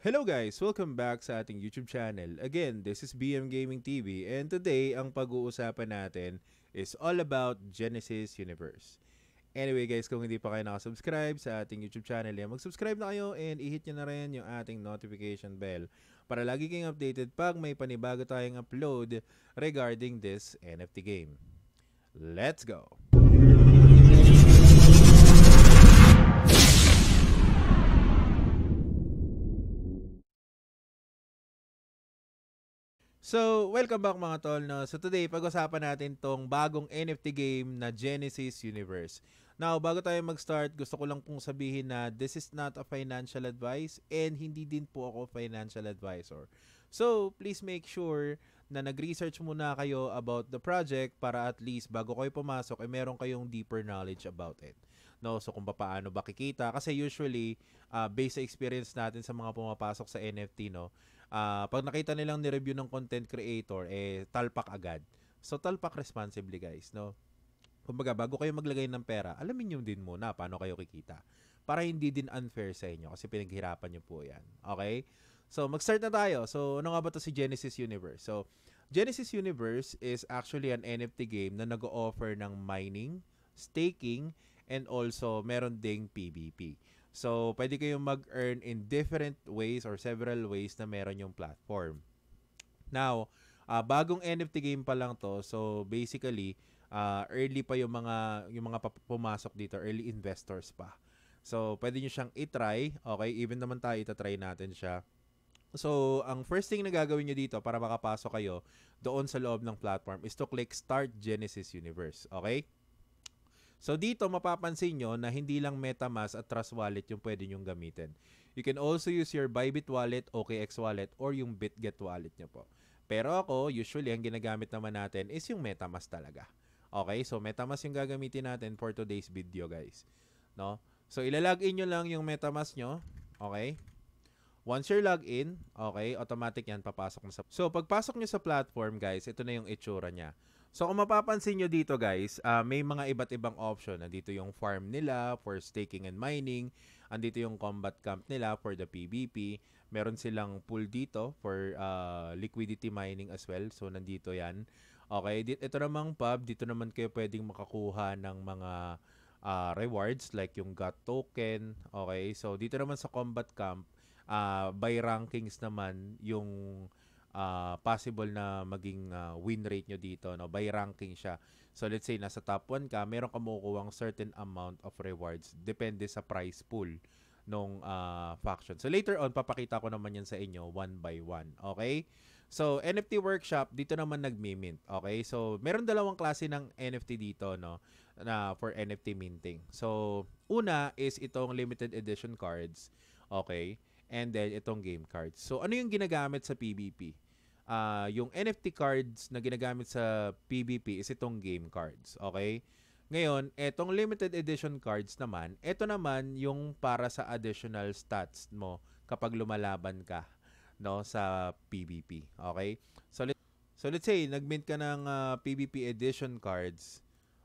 Hello guys! Welcome back sa ating YouTube channel. Again, this is BM Gaming TV and today ang pag-uusapan natin is all about Genesis Universe. Anyway guys, kung hindi pa kayo nakasubscribe sa ating YouTube channel, eh, mag-subscribe na kayo and i-hit nyo na rin yung ating notification bell para lagi kayong updated pag may panibago tayong upload regarding this NFT game. Let's go! So, welcome back mga tol. No? So today, pag-usapan natin tong bagong NFT game na Genesis Universe. Now, bago tayo mag-start, gusto ko lang pong sabihin na this is not a financial advice and hindi din po ako financial advisor. So, please make sure na nag-research muna kayo about the project para at least bago kayo pumasok, ay eh, meron kayong deeper knowledge about it no? So kung paano ba kikita kasi usually uh, based sa experience natin sa mga pumapasok sa NFT, no? Uh, pag nakita nilang ni-review ng content creator, eh talpak agad. So talpak responsibly, guys, no? Kumbaga, bago kayo maglagay ng pera, alamin niyo din muna paano kayo kikita. Para hindi din unfair sa inyo kasi pinaghirapan niyo po yan. Okay? So, mag-start na tayo. So, ano nga ba to si Genesis Universe? So, Genesis Universe is actually an NFT game na nag-offer ng mining, staking, and also meron ding PBP. So, pwede kayong mag-earn in different ways or several ways na meron yung platform. Now, uh, bagong NFT game pa lang to. So, basically, uh, early pa yung mga, yung mga pumasok dito, early investors pa. So, pwede nyo siyang itry. Okay, even naman tayo itatry natin siya. So, ang first thing na gagawin nyo dito para makapasok kayo doon sa loob ng platform is to click Start Genesis Universe. Okay? So dito mapapansin nyo na hindi lang MetaMask at Trust Wallet yung pwede nyong gamitin. You can also use your Bybit Wallet, OKX Wallet, or yung BitGet Wallet nyo po. Pero ako, usually ang ginagamit naman natin is yung MetaMask talaga. Okay, so MetaMask yung gagamitin natin for today's video guys. No? So ilalag in nyo lang yung MetaMask nyo. Okay? Once you're logged in, okay, automatic yan papasok na sa... So pagpasok nyo sa platform guys, ito na yung itsura niya. So kung mapapansin nyo dito guys, uh, may mga iba't ibang option. Nandito yung farm nila for staking and mining. Andito yung combat camp nila for the PvP. Meron silang pool dito for uh, liquidity mining as well. So nandito yan. Okay, dito, ito namang pub. Dito naman kayo pwedeng makakuha ng mga uh, rewards like yung got token. Okay, so dito naman sa combat camp, uh, by rankings naman yung uh, possible na maging uh, win rate nyo dito no by ranking siya. So let's say nasa top 1 ka, meron kang makukuhang certain amount of rewards depende sa prize pool nung uh, faction. So later on papakita ko naman yan sa inyo one by one. Okay? So NFT workshop dito naman nagmi-mint. Okay? So meron dalawang klase ng NFT dito no na for NFT minting. So una is itong limited edition cards. Okay? and then itong game cards. So ano yung ginagamit sa PBP? Uh, ah, yung NFT cards na ginagamit sa PBP is itong game cards. Okay? Ngayon, etong limited edition cards naman, ito naman yung para sa additional stats mo kapag lumalaban ka no sa PVP. Okay? So let So let's say nagmint ka ng uh, ah, PVP edition cards.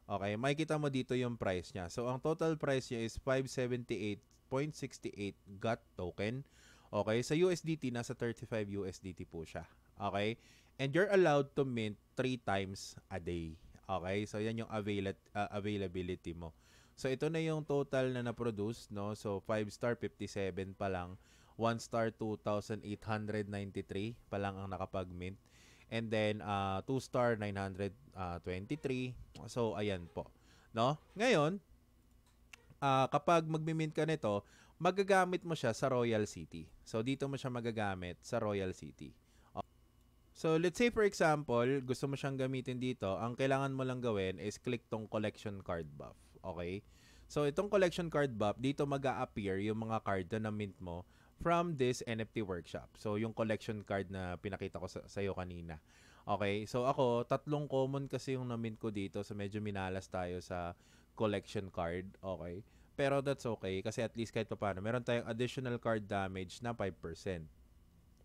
Okay, makikita mo dito yung price niya. So ang total price niya is 578 0.68 GOT token. Okay, sa USDT, nasa 35 USDT po siya. Okay? And you're allowed to mint 3 times a day. Okay? So, yan yung avail- uh, availability mo. So, ito na yung total na na-produce, no? So, 5 star 57 pa lang. 1 star 2,893 pa lang ang nakapag-mint. And then, uh, 2 star 923. Uh, so, ayan po. No? Ngayon, uh, kapag magmi-mint ka nito, magagamit mo siya sa Royal City. So dito mo siya magagamit sa Royal City. So let's say for example, gusto mo siyang gamitin dito, ang kailangan mo lang gawin is click tong collection card buff. Okay? So itong collection card buff, dito mag appear yung mga card na mint mo from this NFT workshop. So yung collection card na pinakita ko sa iyo kanina. Okay, so ako, tatlong common kasi yung na-mint ko dito. So medyo minalas tayo sa collection card. Okay. Pero that's okay kasi at least kahit paano meron tayong additional card damage na 5%.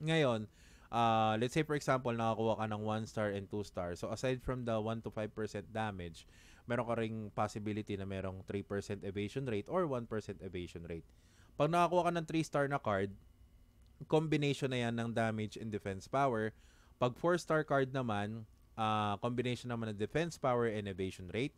Ngayon, uh, let's say for example nakakuha ka ng 1 star and 2 star. So aside from the 1 to 5% damage, meron ka ring possibility na merong 3% evasion rate or 1% evasion rate. Pag nakakuha ka ng 3 star na card, combination na yan ng damage and defense power. Pag 4 star card naman, uh, combination naman ng defense power and evasion rate.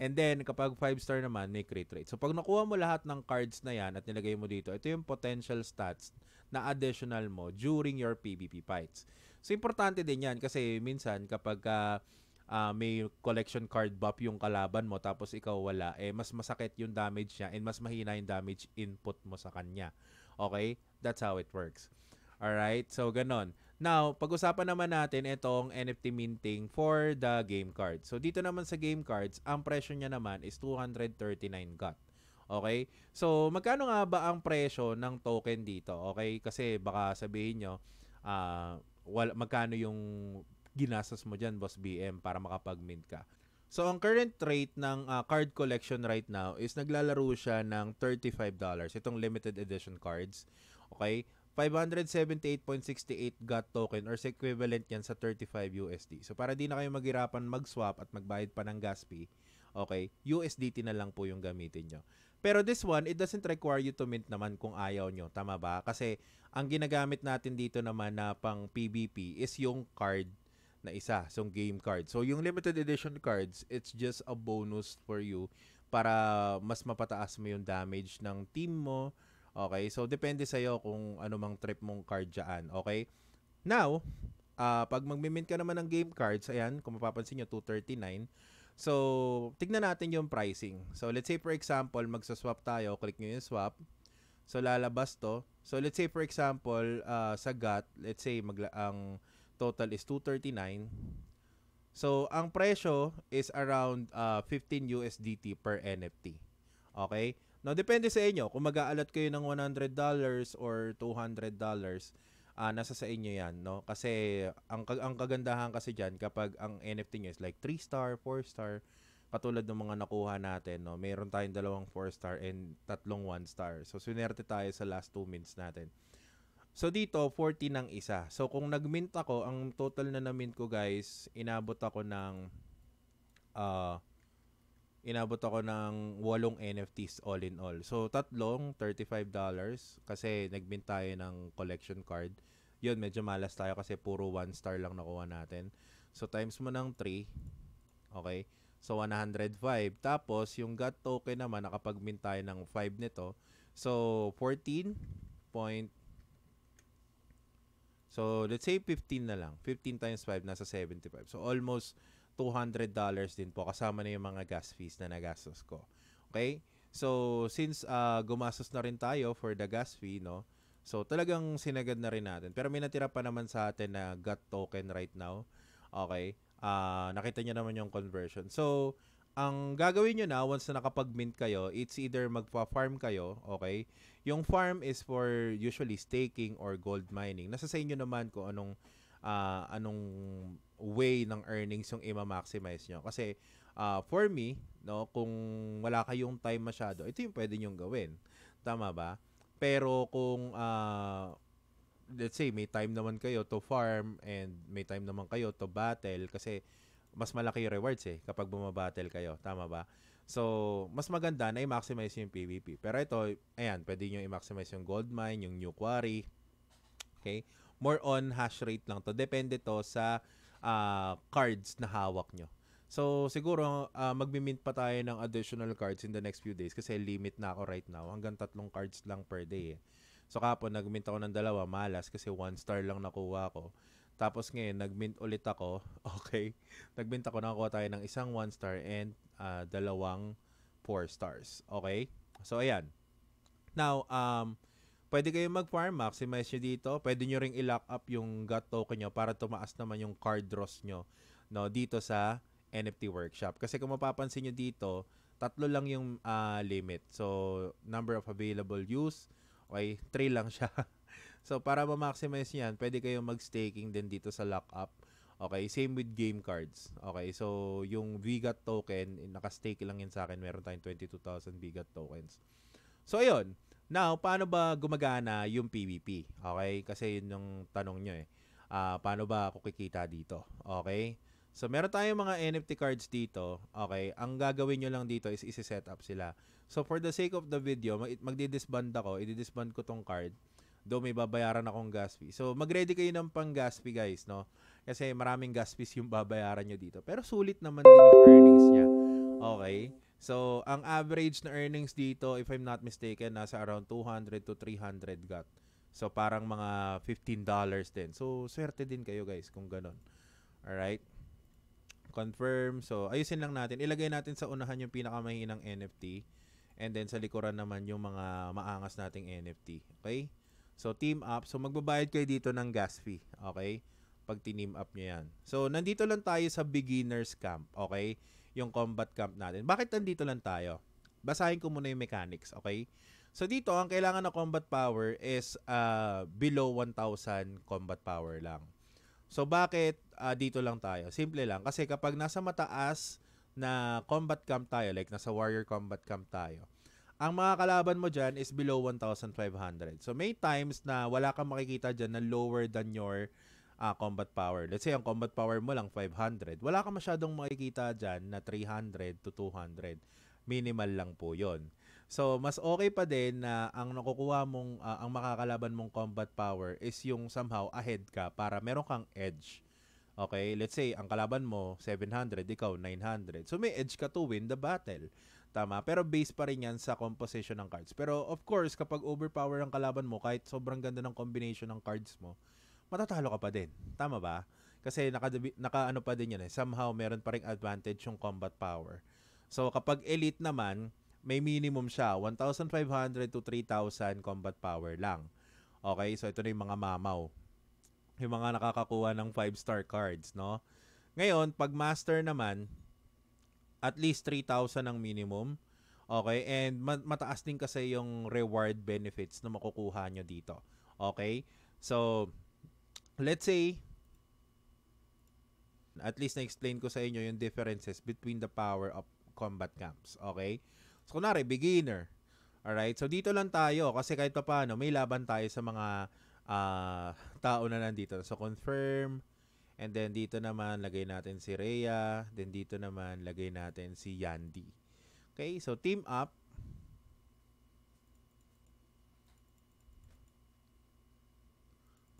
And then, kapag 5 star naman, may crit rate. So, pag nakuha mo lahat ng cards na yan at nilagay mo dito, ito yung potential stats na additional mo during your PvP fights. So, importante din yan kasi minsan kapag uh, uh, may collection card buff yung kalaban mo tapos ikaw wala, eh mas masakit yung damage niya and mas mahina yung damage input mo sa kanya. Okay? That's how it works. Alright? So, ganon. Now, pag-usapan naman natin itong NFT minting for the game cards. So, dito naman sa game cards, ang presyo niya naman is 239 got. Okay? So, magkano nga ba ang presyo ng token dito? Okay? Kasi baka sabihin nyo, uh, ah, wala, magkano yung ginastos mo dyan, Boss BM, para makapag-mint ka. So, ang current rate ng uh, card collection right now is naglalaro siya ng $35. Itong limited edition cards. Okay? 578.68 GOT token or equivalent yan sa 35 USD. So para di na kayo maghirapan mag-swap at magbayad pa ng gas fee, okay, USDT na lang po yung gamitin nyo. Pero this one, it doesn't require you to mint naman kung ayaw nyo. Tama ba? Kasi ang ginagamit natin dito naman na pang PBP is yung card na isa, so game card. So yung limited edition cards, it's just a bonus for you para mas mapataas mo yung damage ng team mo, Okay? So, depende sa'yo kung ano mang trip mong card dyan. Okay? Now, uh, pag mag-mint ka naman ng game cards, ayan, kung mapapansin nyo, 239. So, tignan natin yung pricing. So, let's say for example, magsaswap tayo. Click nyo yung swap. So, lalabas to. So, let's say for example, uh, sa GAT, let's say magla- ang total is 239. So, ang presyo is around uh, 15 USDT per NFT. Okay? Now, depende sa inyo. Kung mag-aalat kayo ng $100 or $200, uh, ah, nasa sa inyo yan, no? Kasi ang, ang kagandahan kasi dyan kapag ang NFT nyo is like 3 star, 4 star, katulad ng mga nakuha natin, no? Meron tayong dalawang 4 star and tatlong 1 star. So, sunerte tayo sa last 2 minutes natin. So, dito, 40 ng isa. So, kung nag-mint ako, ang total na na-mint ko, guys, inabot ako ng... Uh, inabot ako ng walong NFTs all in all. So, tatlong, $35 kasi nagbint tayo ng collection card. Yun, medyo malas tayo kasi puro 1 star lang nakuha natin. So, times mo ng 3. Okay? So, 105. Tapos, yung GOT token naman, nakapag-mint tayo ng 5 nito. So, 14 point So, let's say 15 na lang. 15 times 5, nasa 75. So, almost $200 din po kasama na yung mga gas fees na nagastos ko. Okay? So, since uh, gumastos na rin tayo for the gas fee, no? So, talagang sinagad na rin natin. Pero may natira pa naman sa atin na GOT token right now. Okay? Uh, nakita nyo naman yung conversion. So, ang gagawin nyo na once na nakapag-mint kayo, it's either magpa-farm kayo, okay? Yung farm is for usually staking or gold mining. Nasa sa inyo naman kung anong uh, anong way ng earnings yung i-maximize nyo. Kasi uh, for me, no, kung wala kayong time masyado, ito yung pwede nyong gawin. Tama ba? Pero kung uh, let's say may time naman kayo to farm and may time naman kayo to battle kasi mas malaki yung rewards eh kapag bumabattle kayo. Tama ba? So, mas maganda na i-maximize yung PvP. Pero ito, ayan, pwede nyo i-maximize yung gold mine, yung new quarry. Okay? More on hash rate lang to. Depende to sa uh, cards na hawak nyo. So siguro uh, magmi-mint pa tayo ng additional cards in the next few days kasi limit na ako right now. Hanggang tatlong cards lang per day. Eh. So kapon nagmint ako ng dalawa, malas kasi one star lang nakuha ko. Tapos ngayon nagmint ulit ako. Okay. Nagmint ako nakakuha tayo ng isang one star and uh, dalawang four stars. Okay? So ayan. Now um Pwede kayong mag-farm, maximize nyo dito. Pwede nyo ring i-lock up yung gut token nyo para tumaas naman yung card draws nyo no, dito sa NFT workshop. Kasi kung mapapansin nyo dito, tatlo lang yung uh, limit. So, number of available use, okay, three lang siya. so, para ma-maximize yan, pwede kayong mag-staking din dito sa lock up. Okay, same with game cards. Okay, so yung VGAT token, eh, naka-stake lang yan sa akin. Meron tayong 22,000 VGAT tokens. So, ayun. Now, paano ba gumagana yung PVP? Okay? Kasi yun yung tanong nyo eh. Uh, paano ba ako kikita dito? Okay? So, meron tayong mga NFT cards dito. Okay? Ang gagawin nyo lang dito is isi-set up sila. So, for the sake of the video, mag- magdi-disband ako. I-disband ko tong card do may babayaran akong gas fee. So, magready kayo ng pang gas fee, guys, no? Kasi maraming gas fees yung babayaran nyo dito. Pero sulit naman din yung earnings niya. Okay? So, ang average na earnings dito, if I'm not mistaken, nasa around 200 to 300 got. So, parang mga $15 din. So, swerte din kayo guys kung ganun. Alright? Confirm. So, ayusin lang natin. Ilagay natin sa unahan yung pinakamahinang NFT. And then, sa likuran naman yung mga maangas nating NFT. Okay? So, team up. So, magbabayad kayo dito ng gas fee. Okay? Pag tinim up nyo yan. So, nandito lang tayo sa beginner's camp. Okay? yung combat camp natin. Bakit nandito lang tayo? Basahin ko muna yung mechanics, okay? So dito, ang kailangan ng combat power is uh, below 1,000 combat power lang. So bakit uh, dito lang tayo? Simple lang. Kasi kapag nasa mataas na combat camp tayo, like nasa warrior combat camp tayo, ang mga kalaban mo dyan is below 1,500. So may times na wala kang makikita dyan na lower than your uh, combat power. Let's say ang combat power mo lang 500. Wala ka masyadong makikita dyan na 300 to 200. Minimal lang po yon. So, mas okay pa din na ang nakukuha mong, uh, ang makakalaban mong combat power is yung somehow ahead ka para meron kang edge. Okay, let's say ang kalaban mo 700, ikaw 900. So may edge ka to win the battle. Tama, pero base pa rin yan sa composition ng cards. Pero of course, kapag overpower ang kalaban mo, kahit sobrang ganda ng combination ng cards mo, matatalo ka pa din. Tama ba? Kasi naka, naka ano pa din yan eh. Somehow, meron pa rin advantage yung combat power. So, kapag elite naman, may minimum siya. 1,500 to 3,000 combat power lang. Okay? So, ito na yung mga mamaw. Yung mga nakakakuha ng 5-star cards, no? Ngayon, pag master naman, at least 3,000 ang minimum. Okay? And mataas din kasi yung reward benefits na makukuha nyo dito. Okay? So, let's say, at least na-explain ko sa inyo yung differences between the power of combat camps. Okay? So, kunwari, beginner. all right So, dito lang tayo kasi kahit pa paano, may laban tayo sa mga uh, tao na nandito. So, confirm. And then, dito naman, lagay natin si Rhea. Then, dito naman, lagay natin si Yandi. Okay? So, team up.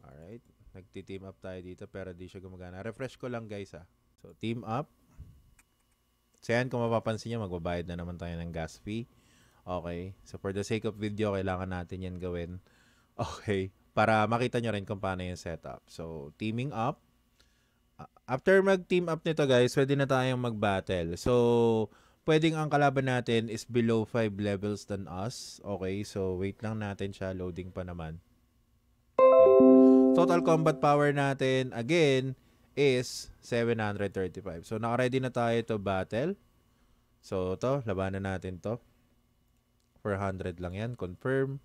Alright. Nagti-team up tayo dito pero di siya gumagana. Refresh ko lang guys ah. So team up. So yan kung mapapansin nyo magbabayad na naman tayo ng gas fee. Okay. So for the sake of video kailangan natin yan gawin. Okay. Para makita nyo rin kung paano yung setup. So teaming up. After mag-team up nito guys, pwede na tayong mag-battle. So pwedeng ang kalaban natin is below 5 levels than us. Okay, so wait lang natin siya. Loading pa naman total combat power natin, again, is 735. So, naka-ready na tayo to battle. So, to labanan natin to. 400 lang yan. Confirm.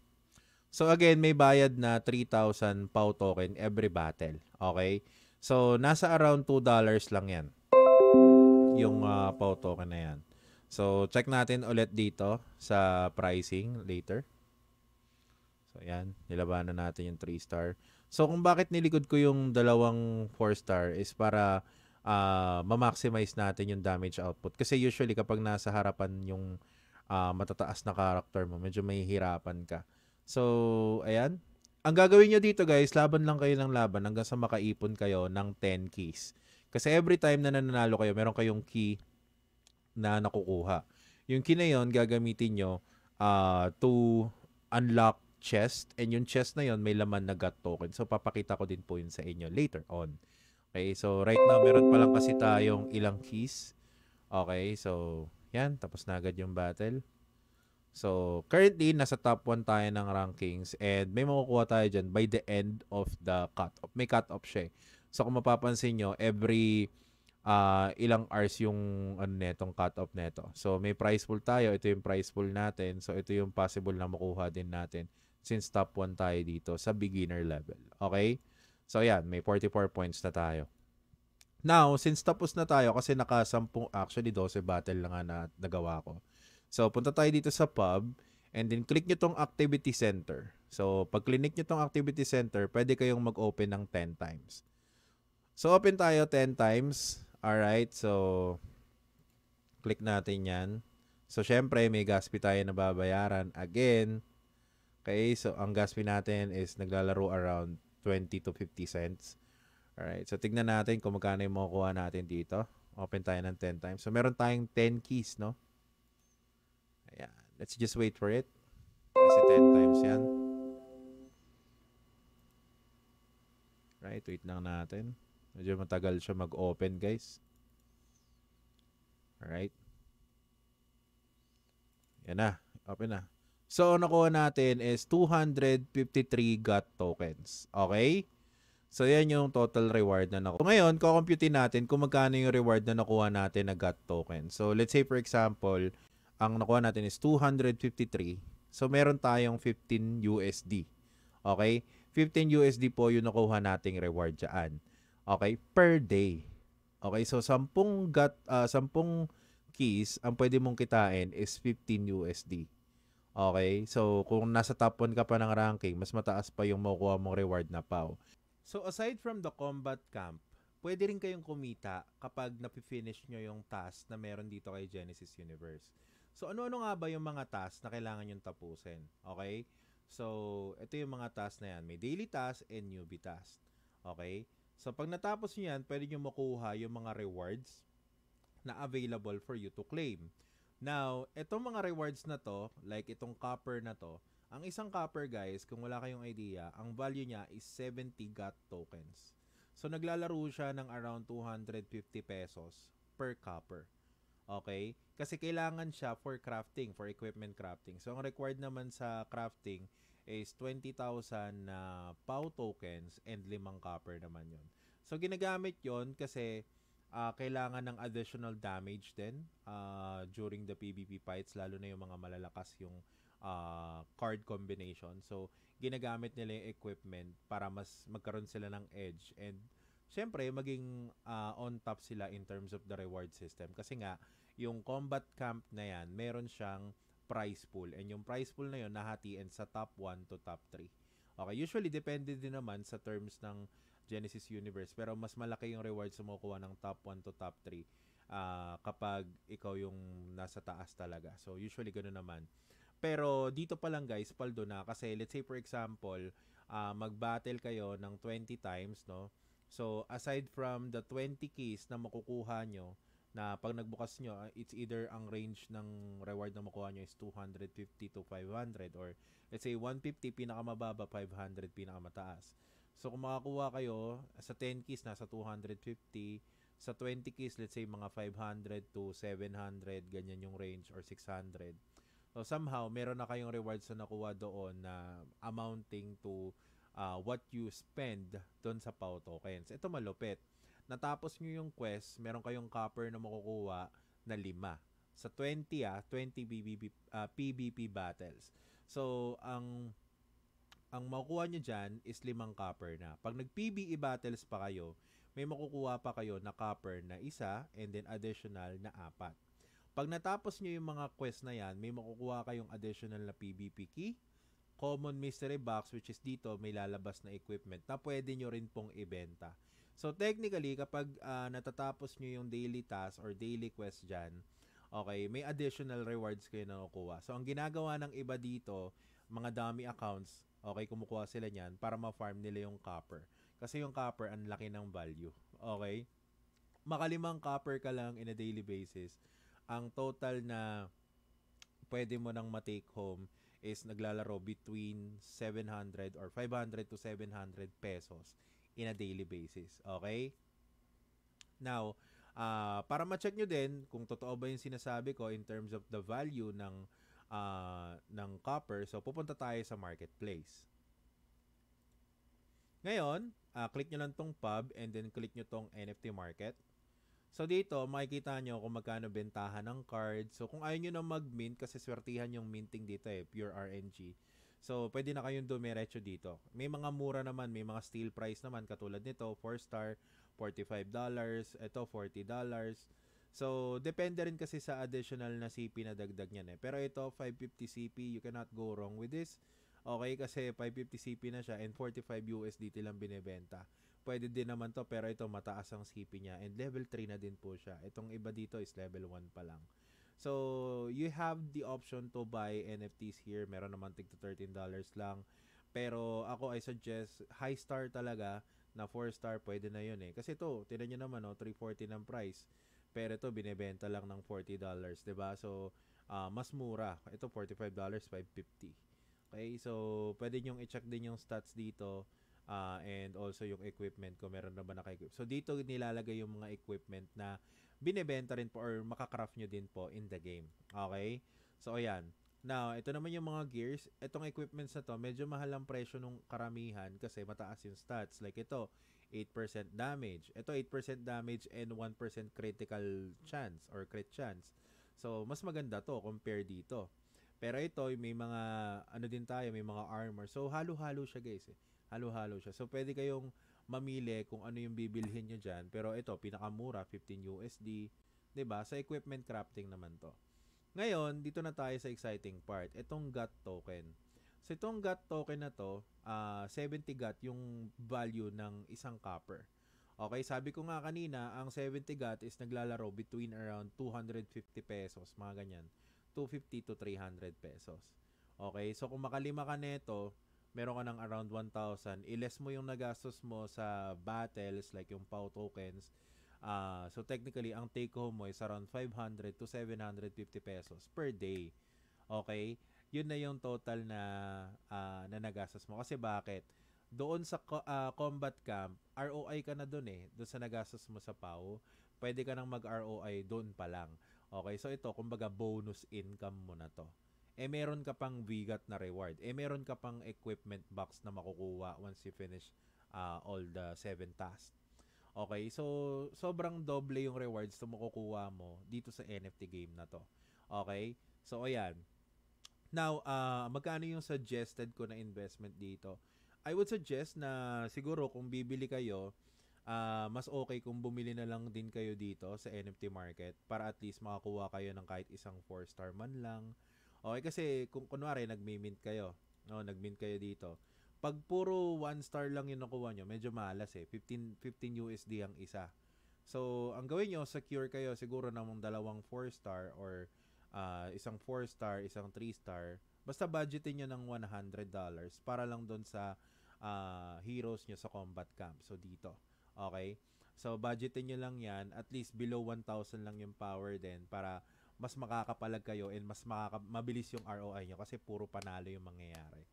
So, again, may bayad na 3,000 POW token every battle. Okay? So, nasa around $2 lang yan. Yung uh, ah, POW token na yan. So, check natin ulit dito sa pricing later. So, yan. Nilabanan natin yung 3 star. So kung bakit nilikod ko yung dalawang 4-star is para uh, ma-maximize natin yung damage output. Kasi usually kapag nasa harapan yung uh, matataas na character mo, medyo mahihirapan ka. So, ayan. Ang gagawin nyo dito guys, laban lang kayo ng laban hanggang sa makaipon kayo ng 10 keys. Kasi every time na nananalo kayo, meron kayong key na nakukuha. Yung key na yun, gagamitin nyo uh, to unlock chest and yung chest na yon may laman na gut token. So papakita ko din po yun sa inyo later on. Okay, so right now meron pa lang kasi tayong ilang keys. Okay, so yan, tapos na agad yung battle. So currently nasa top 1 tayo ng rankings and may makukuha tayo dyan by the end of the cut-off. May cut-off siya. Eh. So kung mapapansin nyo, every uh, ilang hours yung ano netong cut-off neto. So may prize pool tayo, ito yung prize pool natin. So ito yung possible na makuha din natin since top 1 tayo dito sa beginner level. Okay? So, yan. May 44 points na tayo. Now, since tapos na tayo, kasi naka 10, actually 12 battle na nga na nagawa ko. So, punta tayo dito sa pub, and then click nyo tong activity center. So, pag click nyo tong activity center, pwede kayong mag-open ng 10 times. So, open tayo 10 times. Alright, so, click natin yan. So, syempre, may gas tayo na babayaran. Again, Okay, so ang gas fee natin is naglalaro around 20 to 50 cents. Alright, so tignan natin kung magkano yung makukuha natin dito. Open tayo ng 10 times. So meron tayong 10 keys, no? Ayan, let's just wait for it. Kasi 10 times yan. Right, wait lang natin. Medyo matagal siya mag-open, guys. Alright. Yan na, open na. So, nakuha natin is 253 GOT tokens. Okay? So, yan yung total reward na nakuha. So, ngayon, kukomputin natin kung magkano yung reward na nakuha natin na GOT token. So, let's say for example, ang nakuha natin is 253. So, meron tayong 15 USD. Okay? 15 USD po yung nakuha nating reward dyan. Okay? Per day. Okay? So, 10, got, uh, ah, 10 keys ang pwede mong kitain is 15 USD. Okay? So, kung nasa top 1 ka pa ng ranking, mas mataas pa yung makukuha mong reward na POW. So, aside from the combat camp, pwede rin kayong kumita kapag napifinish nyo yung task na meron dito kay Genesis Universe. So, ano-ano nga ba yung mga tasks na kailangan yung tapusin? Okay? So, ito yung mga tasks na yan. May daily task and newbie task. Okay? So, pag natapos nyo yan, pwede nyo makuha yung mga rewards na available for you to claim. Now, itong mga rewards na to, like itong copper na to, ang isang copper guys, kung wala kayong idea, ang value niya is 70 GOT tokens. So naglalaro siya ng around 250 pesos per copper. Okay? Kasi kailangan siya for crafting, for equipment crafting. So ang required naman sa crafting is 20,000 na uh, POW tokens and limang copper naman yon. So ginagamit yon kasi uh, kailangan ng additional damage din uh, during the PvP fights, lalo na yung mga malalakas yung uh, card combination. So, ginagamit nila yung equipment para mas magkaroon sila ng edge and Siyempre, maging uh, on top sila in terms of the reward system. Kasi nga, yung combat camp na yan, meron siyang prize pool. And yung prize pool na yun, nahatiin sa top 1 to top 3. Okay, usually depende din naman sa terms ng Genesis Universe. Pero mas malaki yung reward sa makukuha ng top 1 to top 3 uh, ah, kapag ikaw yung nasa taas talaga. So usually gano naman. Pero dito pa lang guys, paldo na kasi let's say for example, uh, mag-battle kayo ng 20 times, no? So aside from the 20 keys na makukuha nyo, na pag nagbukas nyo, ah, it's either ang range ng reward na makuha nyo is 250 to 500 or let's say 150 pinakamababa, 500 pinakamataas. So kung makakuha kayo, sa 10 keys, nasa 250. Sa 20 keys, let's say mga 500 to 700, ganyan yung range, or 600. So somehow, meron na kayong rewards na nakuha doon na amounting to uh, what you spend doon sa PAW tokens. Ito malupit. Natapos nyo yung quest, meron kayong copper na makukuha na lima sa 20 ah, 20 BBB, uh, ah, PBP battles. So, ang ang makukuha nyo dyan is limang copper na. Pag nag-PBE battles pa kayo, may makukuha pa kayo na copper na isa and then additional na apat. Pag natapos nyo yung mga quest na yan, may makukuha kayong additional na PVP key, common mystery box which is dito may lalabas na equipment na pwede nyo rin pong ibenta. So technically, kapag uh, natatapos nyo yung daily task or daily quest dyan, okay, may additional rewards kayo na nakukuha. So ang ginagawa ng iba dito, mga dummy accounts, Okay, kumukuha sila niyan para ma-farm nila yung copper. Kasi yung copper, ang laki ng value. Okay? Makalimang copper ka lang in a daily basis. Ang total na pwede mo nang matake home is naglalaro between 700 or 500 to 700 pesos in a daily basis. Okay? Now, uh, para ma-check nyo din kung totoo ba yung sinasabi ko in terms of the value ng uh, ng copper. So, pupunta tayo sa marketplace. Ngayon, uh, click nyo lang tong pub and then click nyo tong NFT market. So, dito, makikita nyo kung magkano bentahan ng card. So, kung ayaw nyo na mag-mint, kasi swertihan yung minting dito eh, pure RNG. So, pwede na kayong dumiretso dito. May mga mura naman, may mga steel price naman, katulad nito, 4 star, $45, ito $40, So, depende rin kasi sa additional na CP na dagdag niyan eh. Pero ito, 550 CP, you cannot go wrong with this. Okay, kasi 550 CP na siya and 45 USDT lang binebenta. Pwede din naman to, pero ito mataas ang CP niya and level 3 na din po siya. Itong iba dito is level 1 pa lang. So, you have the option to buy NFTs here. Meron naman tig to $13 lang. Pero ako, I suggest high star talaga na 4 star pwede na yun eh. Kasi to, tinan nyo naman, no, 340 ng price pero ito binebenta lang ng $40, 'di ba? So uh, mas mura. Ito $45, 550. Okay? So pwede niyo i-check din yung stats dito uh, and also yung equipment ko meron na ba naka-equip. So dito nilalagay yung mga equipment na binebenta rin po or makakraft nyo din po in the game. Okay? So ayan. Now, ito naman yung mga gears. Itong equipments na to, medyo mahal ang presyo nung karamihan kasi mataas yung stats. Like ito, 8% damage. Ito 8% damage and 1% critical chance or crit chance. So mas maganda to compare dito. Pero ito may mga ano din tayo, may mga armor. So halo-halo siya guys. Eh. Halo-halo siya. So pwede kayong mamili kung ano yung bibilhin nyo dyan. Pero ito, pinakamura, 15 USD. ba diba? Sa equipment crafting naman to. Ngayon, dito na tayo sa exciting part. Itong gut token. So itong GAT token na to, uh, 70 GAT yung value ng isang copper. Okay, sabi ko nga kanina, ang 70 GAT is naglalaro between around 250 pesos, mga ganyan. 250 to 300 pesos. Okay, so kung makalima ka nito, meron ka ng around 1,000. Iless mo yung nagastos mo sa battles, like yung POW tokens. Uh, so technically, ang take home mo is around 500 to 750 pesos per day. Okay? yun na yung total na uh, na nagastos mo. Kasi bakit? Doon sa uh, combat camp, ROI ka na doon eh, doon sa nagastos mo sa PAO. Pwede ka nang mag-ROI doon pa lang. Okay, so ito, kumbaga bonus income mo na to. Eh meron ka pang VGAT na reward. Eh meron ka pang equipment box na makukuha once you finish uh, all the 7 tasks. Okay, so sobrang doble yung rewards na makukuha mo dito sa NFT game na to. Okay? So ayan, Now, uh, magkano yung suggested ko na investment dito? I would suggest na siguro kung bibili kayo, uh, mas okay kung bumili na lang din kayo dito sa NFT market para at least makakuha kayo ng kahit isang 4-star man lang. Okay, kasi kung kunwari nagmi-mint kayo, no, nag-mint kayo dito, pag puro 1-star lang yung nakuha nyo, medyo malas eh. 15, 15 USD ang isa. So, ang gawin nyo, secure kayo siguro ng dalawang 4-star or uh, isang 4 star, isang 3 star. Basta budgetin nyo ng $100 para lang doon sa uh, heroes nyo sa combat camp. So, dito. Okay? So, budgetin nyo lang yan. At least below 1,000 lang yung power din para mas makakapalag kayo and mas makaka- mabilis yung ROI nyo kasi puro panalo yung mangyayari.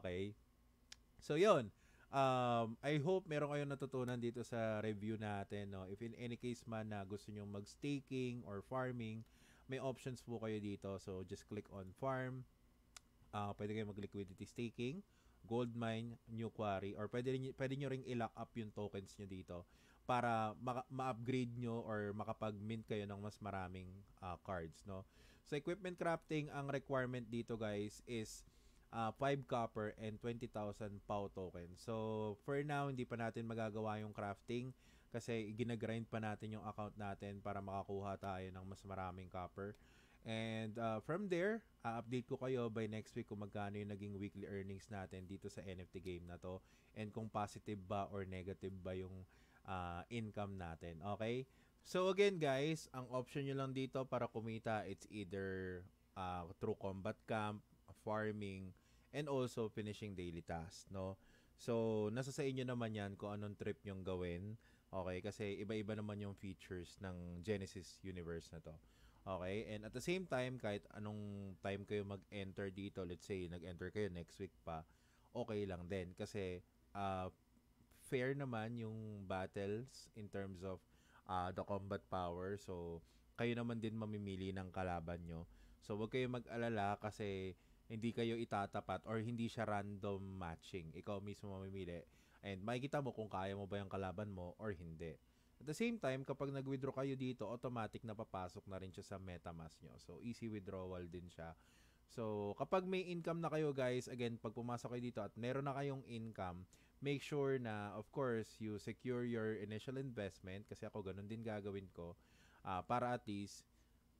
Okay? So, yun. Um, I hope meron kayong natutunan dito sa review natin. No? If in any case man na gusto nyo mag-staking or farming, may options po kayo dito. So, just click on farm. Uh, pwede kayo mag-liquidity staking, gold mine, new quarry, or pwede, rin, pwede nyo ring i-lock up yung tokens nyo dito para ma-upgrade ma nyo or makapag-mint kayo ng mas maraming uh, cards, no? So, equipment crafting, ang requirement dito, guys, is uh, ah, 5 copper and 20,000 POW tokens. So, for now, hindi pa natin magagawa yung crafting kasi ginagrind pa natin yung account natin para makakuha tayo ng mas maraming copper. And uh, from there, uh, update ko kayo by next week kung magkano yung naging weekly earnings natin dito sa NFT game na to and kung positive ba or negative ba yung uh, income natin. Okay? So again guys, ang option nyo lang dito para kumita, it's either uh, through combat camp, farming, and also finishing daily tasks. No? So, nasa sa inyo naman yan kung anong trip nyong gawin. Okay, kasi iba-iba naman yung features ng Genesis universe na to. Okay, and at the same time, kahit anong time kayo mag-enter dito, let's say nag-enter kayo next week pa, okay lang din. Kasi uh, fair naman yung battles in terms of uh, the combat power. So, kayo naman din mamimili ng kalaban nyo. So, huwag kayo mag-alala kasi hindi kayo itatapat or hindi siya random matching. Ikaw mismo mamimili And makikita mo kung kaya mo ba yung kalaban mo or hindi. At the same time, kapag nag-withdraw kayo dito, automatic na papasok na rin siya sa MetaMask nyo. So, easy withdrawal din siya. So, kapag may income na kayo guys, again, pag pumasok kayo dito at meron na kayong income, make sure na, of course, you secure your initial investment kasi ako ganun din gagawin ko uh, para at least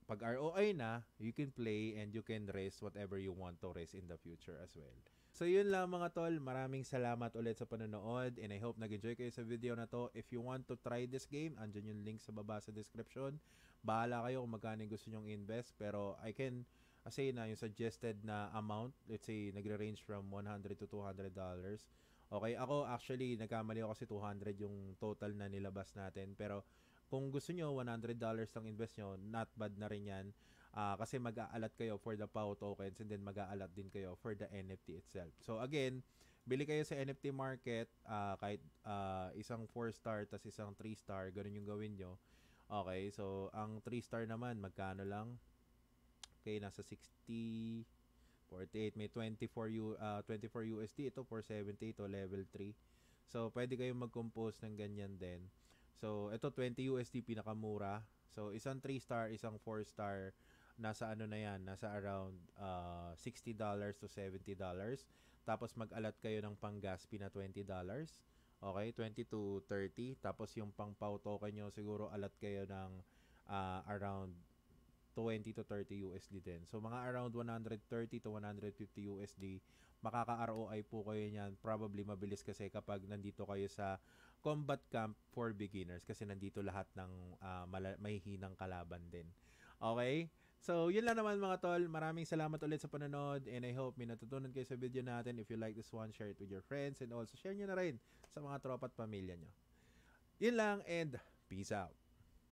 pag ROI na, you can play and you can race whatever you want to race in the future as well. So yun lang mga tol, maraming salamat ulit sa panonood and I hope nag-enjoy kayo sa video na to. If you want to try this game, andyan yung link sa baba sa description. Bahala kayo kung magkano gusto nyong invest pero I can say na yung suggested na amount, let's say nagre-range from 100 to 200 dollars. Okay, ako actually nagkamali ako kasi 200 yung total na nilabas natin pero kung gusto nyo, $100 lang invest nyo, not bad na rin yan. Uh, kasi mag-aalat kayo for the PAO tokens and then mag-aalat din kayo for the NFT itself. So again, bili kayo sa NFT market, uh, kahit uh, isang 4-star tas isang 3-star, ganun yung gawin nyo. Okay, so ang 3-star naman, magkano lang? Okay, nasa 60... 48 may 24 U, uh, 24 USD ito 470 ito level 3 so pwede kayong mag-compose ng ganyan din So, ito 20 USD pinakamura. So, isang 3 star, isang 4 star, nasa ano na yan, nasa around uh, ah, $60 to $70. Tapos mag-alat kayo ng pang-gas pina $20. Okay, 20 to 30. Tapos yung pang POW token nyo, siguro alat kayo ng uh, around 20 to 30 USD din. So, mga around 130 to 150 USD, makaka-ROI po kayo niyan. Probably mabilis kasi kapag nandito kayo sa combat camp for beginners kasi nandito lahat ng uh, mala- mahihinang kalaban din. Okay? So, yun lang naman mga tol. Maraming salamat ulit sa panonood and I hope may natutunan kayo sa video natin. If you like this one, share it with your friends and also share nyo na rin sa mga tropa at pamilya nyo. Yun lang and peace out.